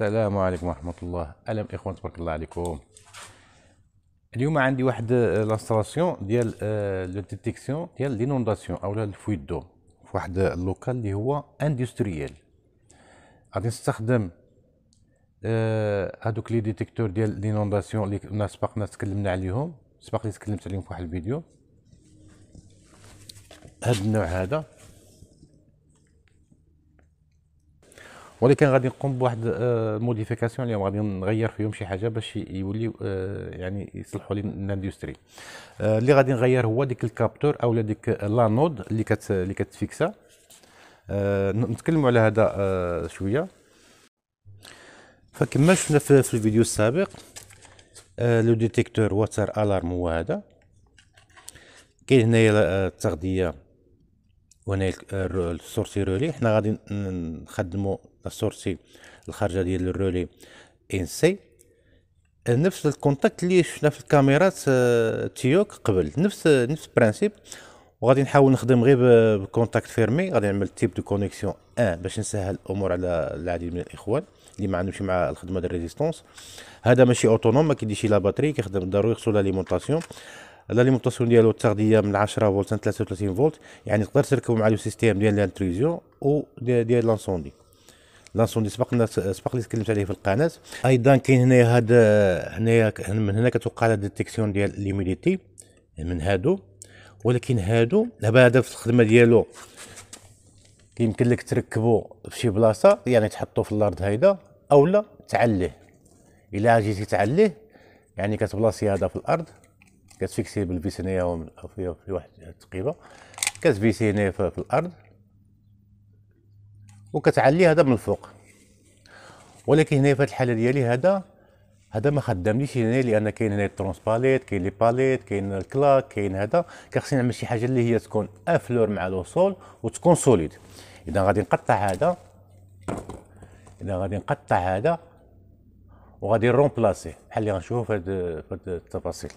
السلام عليكم ورحمة الله أهلا إخوان تبارك الله عليكم اليوم عندي واحد لاستراسيون ديال لو آه، ديتيكسيون ديال لينونداسيون أولا الفويت دو في واحد اللوكال اللي هو اندستريال غادي نستخدم آه، هادوك لي ديتيكتور ديال لينونداسيون اللي كنا سبقنا تكلمنا عليهم سبق لي تكلمت عليهم في واحد الفيديو هاد النوع هذا ولكن غادي نقوم بواحد آه، موديفيكاسيون اليوم غادي نغير فيهم شي حاجه باش يولي آه، يعني يصلحوا لي الاندستري آه، اللي غادي نغير هو ديك الكابتور اولا ديك لانود اللي كت اللي كتفيكسا نتكلموا على هذا شويه فكما شفنا في الفيديو السابق لو ديتيكتور واتر الارم هو هذا كاين هنايا التغذيه وهنا السورتي رولي حنا غادي نخدمو السورسي الخارجه ديال الرولي ان سي نفس الكونتاكت اللي شفنا في الكاميرات تيوك قبل نفس نفس البرانسيب وغادي نحاول نخدم غير بكونتاكت فيرمي غادي نعمل تيب دو كونيكسيون ان باش نسهل الامور على العديد من الاخوان اللي ما عندهمش مع الخدمه ديال ريزيستونس هذا ماشي اوتونوم ما كيديش لا باتري كيخدم ضروري خصو لاليمونطاسيون ليمونطاسيون ديالو التغذيه من 10 فولت حتى 33 فولت يعني تقدر تركبو مع لو سيستيم ديال لانتريزيون و ديال لانسوندي لانسوندي سبق لنا سبق لي تكلمت عليه في القناه ايضا كاين هنايا هاد هنايا من هنا كتوقع لا ديتيكسيون ديال ليميديتي من هادو ولكن هادو دابا هذا في الخدمه ديالو يمكن لك تركبو في شي بلاصه يعني تحطو في الارض هيدا اولا تعليه الا جيتي تعليه يعني كتبلاصي هذا في الارض كتفيكسي بالفيس هنايا في واحد التقيبه كتفيسي هنايا في الارض وكتعلي هذا من الفوق ولكن هنا في هذه الحاله ديالي هذا هذا ما خدامليش هنا لان كاين هنا الترونسباليت كاين لي باليت كاين الكلاك كاين هذا كخصني نعمل شي حاجه اللي هي تكون افلور مع لوصول وتكون سوليد اذا غادي نقطع هذا اذا غادي نقطع هذا وغادي رومبلاسي بحال اللي غنشوفو في هاد التفاصيل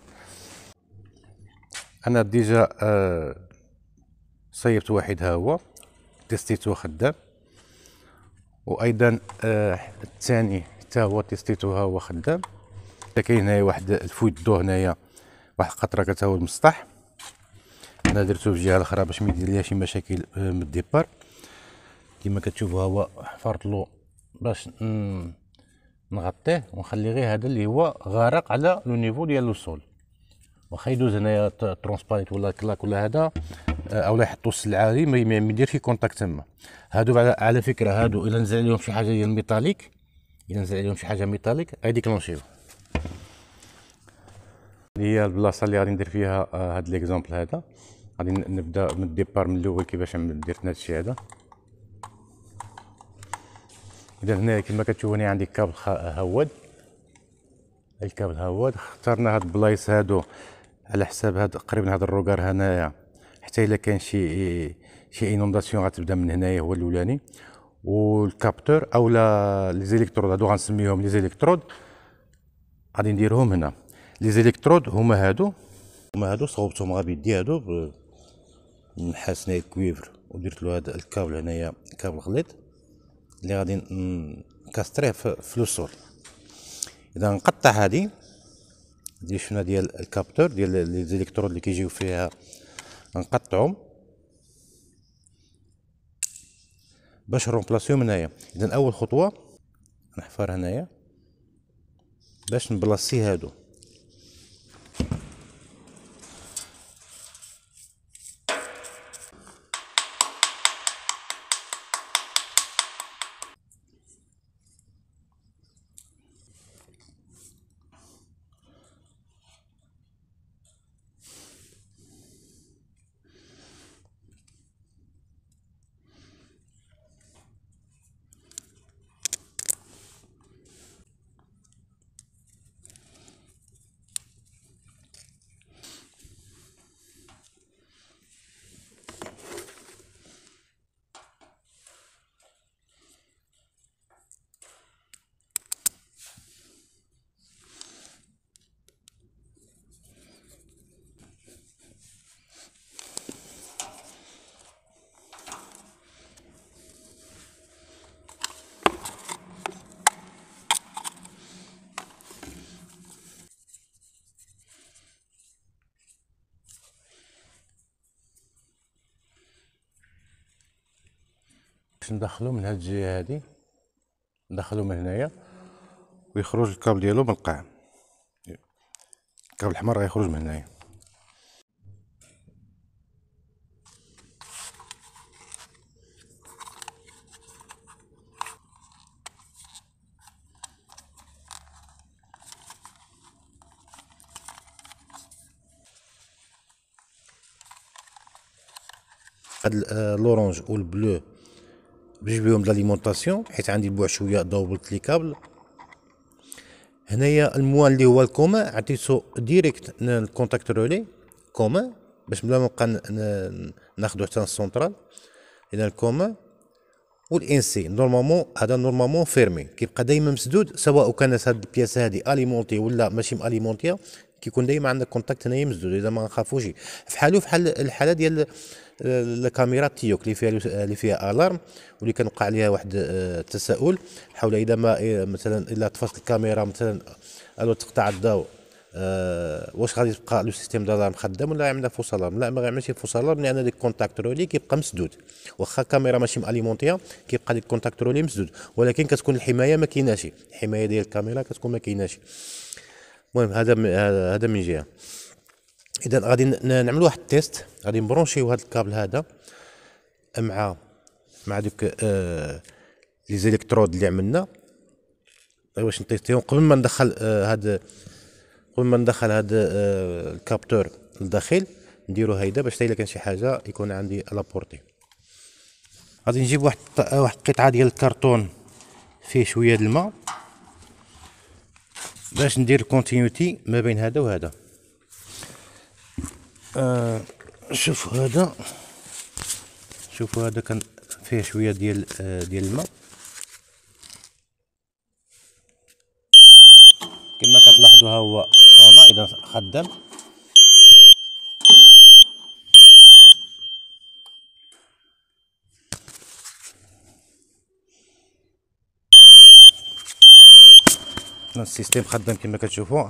انا ديجا آه، صيبت واحد ها هو تيستيتو خدام وايضا آه، الثاني حتى هو تيستيتوها هو خدام حتى كاين هنايا واحد الفويت دو هنايا واحد القطره هو المسطح انا درتو في الجهه الاخرى باش ما يدير ليا شي مشاكل آه، من الديبار كما كتشوفوا هو حفرت له باش نغطيه ونخلي غير هذا اللي هو غارق على لو نيفو ديال لو سول واخا يدوز هنايا ترونسباريت ولا كلاك ولا هذا آه، او اولا يحطوا السلعه ما يديرش كونتاكت تما هادو على فكره هادو الا نزل عليهم شي حاجه ديال الميتاليك الا نزل عليهم شي حاجه ميتاليك غيديكلونشيو اللي هي البلاصه اللي غادي ندير فيها آه، هاد ليكزومبل هذا غادي نبدا من الديبار من الاول كيفاش درت هاد الشيء هذا اذا هنا كما كتشوفوني عندي كابل هواد الكابل هواد اخترنا هاد البلايص هادو على حساب هاد قريب هاد الروكار هنايا حتى الا كان شي شي اينونداسيون غتبدا من هنايا هو الاولاني والكابتور لا لي زيليكترود هادو غنسميهم لي زيليكترود غادي نديرهم هنا لي زيليكترود هما هادو هما هادو صوبتهم غا بيدي هادو نحاس هنايا الكويفر ودرت له هذا الكابل هنايا كابل غليظ اللي غادي نكاستريه في لوسول اذا نقطع هادي دي شفنا ديال الكابتور ديال لي زيليكترود اللي كيجيو فيها نقطعهم باش نرومبلاسيو من هنايا اذا اول خطوه نحفر هنايا باش نبلاصي هادو ندخلو من هاد الجهه هادي ندخلو من هنايا ويخرج الكابل ديالو من القاع الكابل الاحمر غيخرج من هنايا هاد لورونج آه، والبلو بجوج لهم داليمونطاسيون حيت عندي شويه دوبلت لي كابل هنايا الموان اللي هو الكوما عطيتو ديريكت الكونتاكت رولي كومان باش بلا ما نبقى ناخدو حتى السونترال الى الكوما والانسي نورمالمون هذا نورمالمون فيرمي كيبقى دائما مسدود سواء كانت هاد البياسه هادي اليمونتي ولا ماشي ماليمونتيه كيكون دائما عندك كونتاكت هنا يمزدوا اذا ما نخافوش في حاله في حال الحاله ديال الكاميرات آه، تيوك اللي فيها اللي فيها الارم واللي كنوقع عليها واحد التساؤل آه، حول اذا ما إيه، مثلا الا طفت الكاميرا مثلا الو تقطع الضوء أه واش غادي تبقى لو سيستيم دالارم خدام ولا عندنا فوس الارم لا ما غيعملش فوس الارم لان ديك كونتاكت رولي كيبقى مسدود واخا الكاميرا ماشي ماليمونتيا كيبقى ديك كونتاكت رولي مسدود ولكن كتكون الحمايه ما كايناش الحمايه ديال الكاميرا كتكون ما كايناش المهم هذا هذا من جهه اذا غادي نعمل واحد التيست غادي نبرونشيو هذا الكابل هذا مع مع دوك آه لي زيليكترود اللي عملنا واش نتيستيهم قبل ما ندخل آه هاد قبل ما ندخل هاد آه الكابتور للداخل نديرو هيدا باش حتى الا كان شي حاجه يكون عندي لابورتي غادي نجيب واحد واحد القطعه ديال الكرتون فيه شويه د الماء باش ندير الكونتينيوتي ما بين هذا وهذا آه شوف هذا شوفوا هذا كان فيه شويه ديال آه ديال الماء كما كتلاحظوا ها هو صونا اذا خدام السيستيم خدام كما كتشوفوا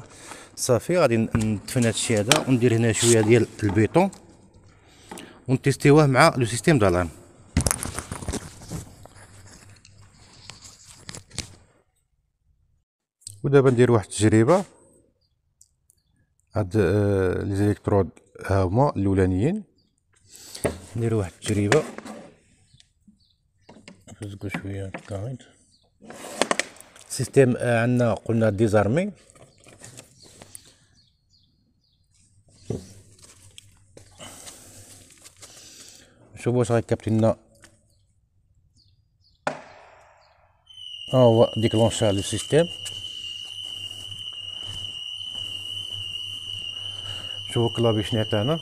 صافي غادي ندفن الشيء هذا وندير هنا شويه ديال البيطون ونتيستيوه مع لو سيستيم دالارم ودابا ندير واحد التجربه هاد آه، لي زيكترود ها هما الاولانيين ندير واحد التجربه نخزقو شويه هكا سيستيم آه، عندنا قلنا ديزارمي نشوفوا واش غيكابتي لنا ها آه، هو ديكلونشا لو سيستيم شوفوا كلابي شنو عطانا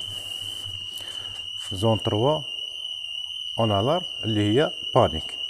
زون 3 اون الار اللي هي بانيك